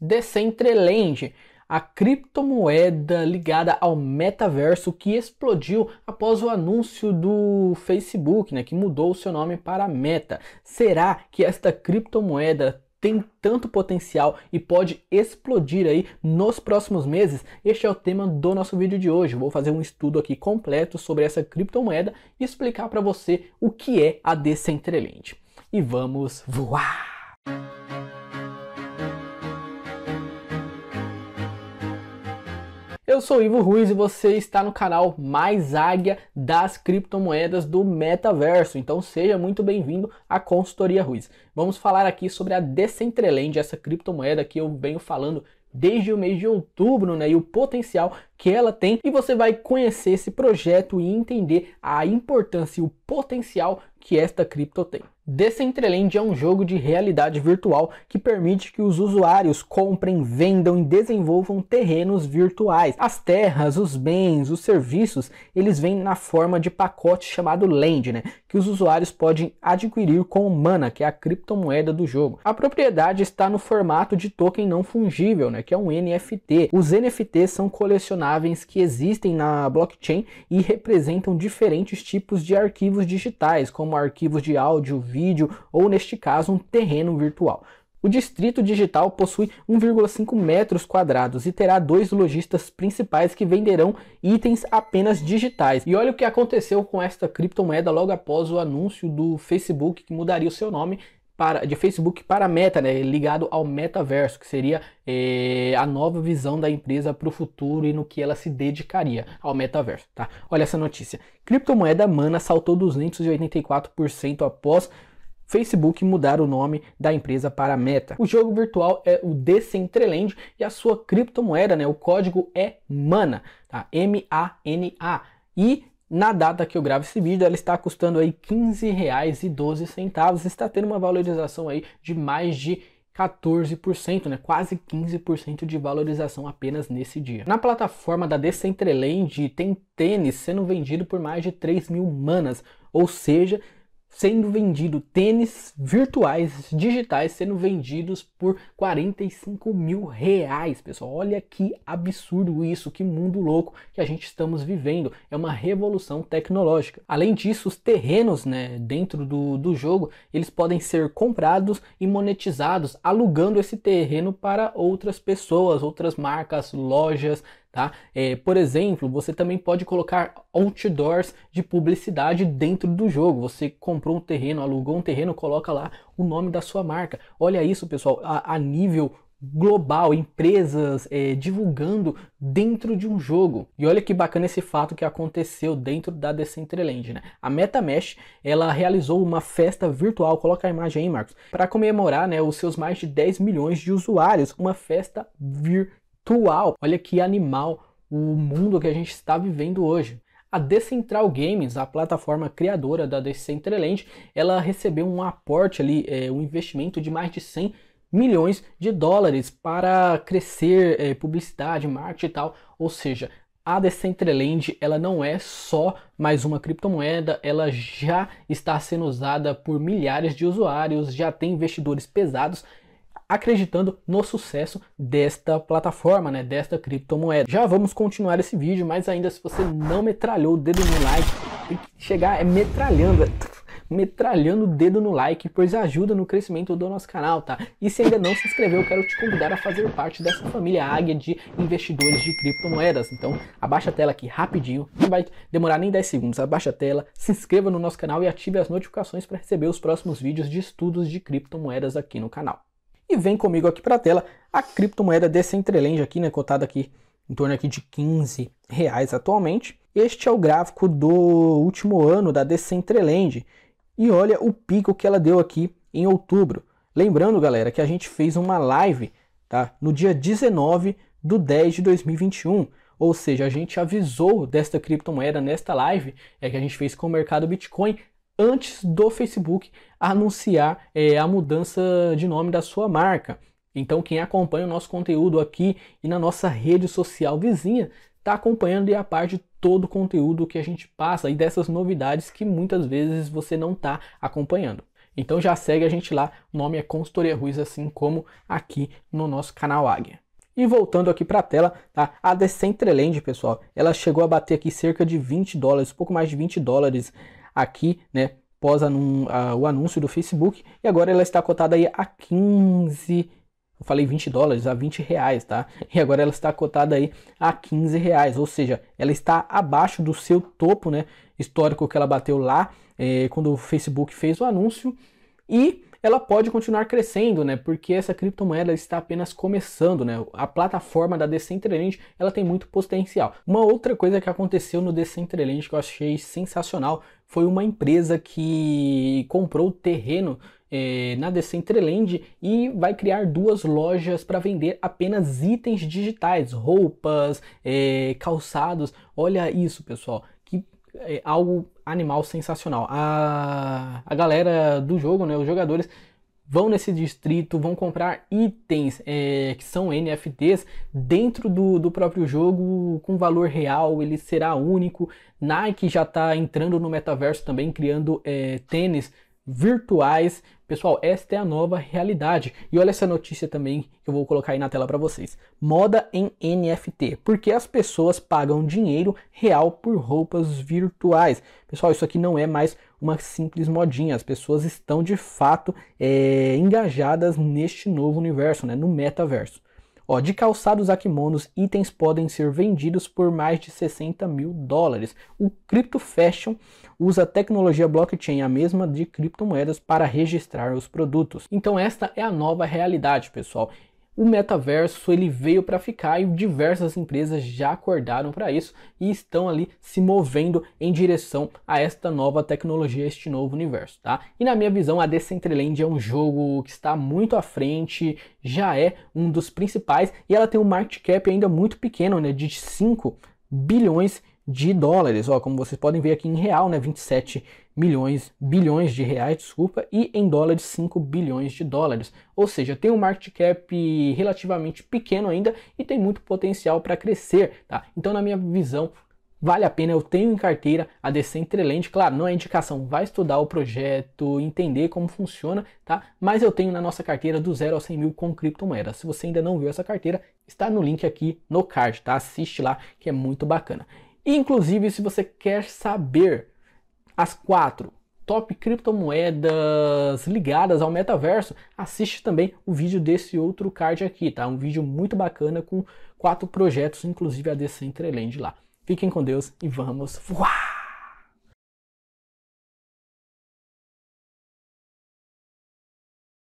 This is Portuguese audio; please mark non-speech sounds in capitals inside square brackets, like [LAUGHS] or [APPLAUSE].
Decentraland, a criptomoeda ligada ao metaverso que explodiu após o anúncio do Facebook, né, que mudou o seu nome para Meta. Será que esta criptomoeda tem tanto potencial e pode explodir aí nos próximos meses? Este é o tema do nosso vídeo de hoje. Vou fazer um estudo aqui completo sobre essa criptomoeda e explicar para você o que é a Decentraland. E vamos voar! Eu sou Ivo Ruiz e você está no canal Mais Águia das criptomoedas do metaverso. Então seja muito bem-vindo à Consultoria Ruiz. Vamos falar aqui sobre a Decentraland, essa criptomoeda que eu venho falando desde o mês de outubro, né? E o potencial que ela tem. E você vai conhecer esse projeto e entender a importância e o potencial que esta cripto tem. Decentraland é um jogo de realidade virtual que permite que os usuários comprem, vendam e desenvolvam terrenos virtuais. As terras, os bens, os serviços, eles vêm na forma de pacote chamado land, né? que os usuários podem adquirir com o Mana, que é a criptomoeda do jogo. A propriedade está no formato de token não fungível, né, que é um NFT. Os NFTs são colecionáveis que existem na blockchain e representam diferentes tipos de arquivos digitais, como arquivos de áudio, vídeo ou neste caso um terreno virtual. O distrito digital possui 1,5 metros quadrados e terá dois lojistas principais que venderão itens apenas digitais. E olha o que aconteceu com esta criptomoeda logo após o anúncio do Facebook que mudaria o seu nome para, de Facebook para Meta, né, ligado ao metaverso, que seria é, a nova visão da empresa para o futuro e no que ela se dedicaria ao metaverso. Tá? Olha essa notícia. Criptomoeda Mana saltou 284% após Facebook mudar o nome da empresa para Meta. O jogo virtual é o Decentraland e a sua criptomoeda, né, o código é MANA, tá? M-A-N-A. E na data que eu gravo esse vídeo, ela está custando aí R$ 15,12, está tendo uma valorização aí de mais de 14%, né? quase 15% de valorização apenas nesse dia. Na plataforma da Decentraland tem tênis sendo vendido por mais de 3 mil manas, ou seja, sendo vendido tênis virtuais digitais sendo vendidos por 45 mil reais pessoal olha que absurdo isso que mundo louco que a gente estamos vivendo é uma revolução tecnológica além disso os terrenos né dentro do, do jogo eles podem ser comprados e monetizados alugando esse terreno para outras pessoas outras marcas lojas tá? É, por exemplo, você também pode colocar outdoors de publicidade dentro do jogo. Você comprou um terreno, alugou um terreno, coloca lá o nome da sua marca. Olha isso, pessoal, a, a nível global, empresas é, divulgando dentro de um jogo. E olha que bacana esse fato que aconteceu dentro da Decentraland, né? A MetaMesh, ela realizou uma festa virtual, coloca a imagem aí, Marcos, para comemorar, né, os seus mais de 10 milhões de usuários, uma festa virtual atual. Olha que animal o mundo que a gente está vivendo hoje. A Decentral Games, a plataforma criadora da Decentraland, ela recebeu um aporte ali, é, um investimento de mais de 100 milhões de dólares para crescer é, publicidade, marketing e tal. Ou seja, a Decentraland ela não é só mais uma criptomoeda, ela já está sendo usada por milhares de usuários, já tem investidores pesados acreditando no sucesso desta plataforma, né, desta criptomoeda. Já vamos continuar esse vídeo, mas ainda se você não metralhou o dedo no like, tem que chegar é metralhando, [LAUGHS] metralhando o dedo no like, pois ajuda no crescimento do nosso canal, tá? E se ainda não se inscreveu, quero te convidar a fazer parte dessa família águia de investidores de criptomoedas. Então, abaixa a tela aqui rapidinho, não vai demorar nem 10 segundos. Abaixa a tela, se inscreva no nosso canal e ative as notificações para receber os próximos vídeos de estudos de criptomoedas aqui no canal. E vem comigo aqui para a tela a criptomoeda Decentraland aqui, né, cotada aqui em torno aqui de 15 reais atualmente. Este é o gráfico do último ano da Decentraland. E olha o pico que ela deu aqui em outubro. Lembrando, galera, que a gente fez uma live tá, no dia 19 do 10 de 2021. Ou seja, a gente avisou desta criptomoeda nesta live é que a gente fez com o mercado Bitcoin antes do Facebook anunciar é, a mudança de nome da sua marca. Então, quem acompanha o nosso conteúdo aqui e na nossa rede social vizinha está acompanhando e é a parte de todo o conteúdo que a gente passa e dessas novidades que muitas vezes você não está acompanhando. Então já segue a gente lá, o nome é Consultoria Ruiz, assim como aqui no nosso canal Águia. E voltando aqui para a tela, tá? a Decentraland, pessoal, ela chegou a bater aqui cerca de 20 dólares, pouco mais de 20 dólares aqui, né? Pós o anúncio do Facebook. E agora ela está cotada aí a 15 eu falei 20 dólares a 20 reais, tá? E agora ela está cotada aí a 15 reais, ou seja, ela está abaixo do seu topo, né? Histórico que ela bateu lá é, quando o Facebook fez o anúncio e ela pode continuar crescendo, né? Porque essa criptomoeda está apenas começando, né? A plataforma da Decentraland, ela tem muito potencial. Uma outra coisa que aconteceu no Decentraland que eu achei sensacional foi uma empresa que comprou terreno é, na Decentraland e vai criar duas lojas para vender apenas itens digitais, roupas, é, calçados. Olha isso, pessoal é algo animal sensacional. A, a galera do jogo, né, os jogadores, vão nesse distrito, vão comprar itens é, que são NFTs dentro do, do próprio jogo com valor real, ele será único. Nike já está entrando no metaverso também, criando é, tênis virtuais. Pessoal, esta é a nova realidade. E olha essa notícia também que eu vou colocar aí na tela para vocês. Moda em NFT. Porque as pessoas pagam dinheiro real por roupas virtuais. Pessoal, isso aqui não é mais uma simples modinha. As pessoas estão de fato é, engajadas neste novo universo, né, no metaverso. Ó, de calçados a kimonos, itens podem ser vendidos por mais de 60 mil dólares. O Crypto Fashion usa tecnologia blockchain, a mesma de criptomoedas, para registrar os produtos. Então esta é a nova realidade, pessoal. O metaverso ele veio para ficar e diversas empresas já acordaram para isso e estão ali se movendo em direção a esta nova tecnologia, este novo universo, tá? E na minha visão, a Decentraland é um jogo que está muito à frente, já é um dos principais e ela tem um market cap ainda muito pequeno, né, de 5 bilhões de dólares, ó, como vocês podem ver aqui em real, né, 27 milhões, bilhões de reais, desculpa, e em dólares 5 bilhões de dólares. Ou seja, tem um market cap relativamente pequeno ainda e tem muito potencial para crescer, tá? Então, na minha visão, vale a pena, eu tenho em carteira a Decentraland, claro, não é indicação, vai estudar o projeto, entender como funciona, tá? Mas eu tenho na nossa carteira do 0 a 100 mil com criptomoedas. Se você ainda não viu essa carteira, está no link aqui no card, tá? Assiste lá, que é muito bacana. Inclusive, se você quer saber as quatro top criptomoedas ligadas ao metaverso, assiste também o vídeo desse outro card aqui, tá? Um vídeo muito bacana com quatro projetos, inclusive a Decentraland lá. Fiquem com Deus e vamos voar!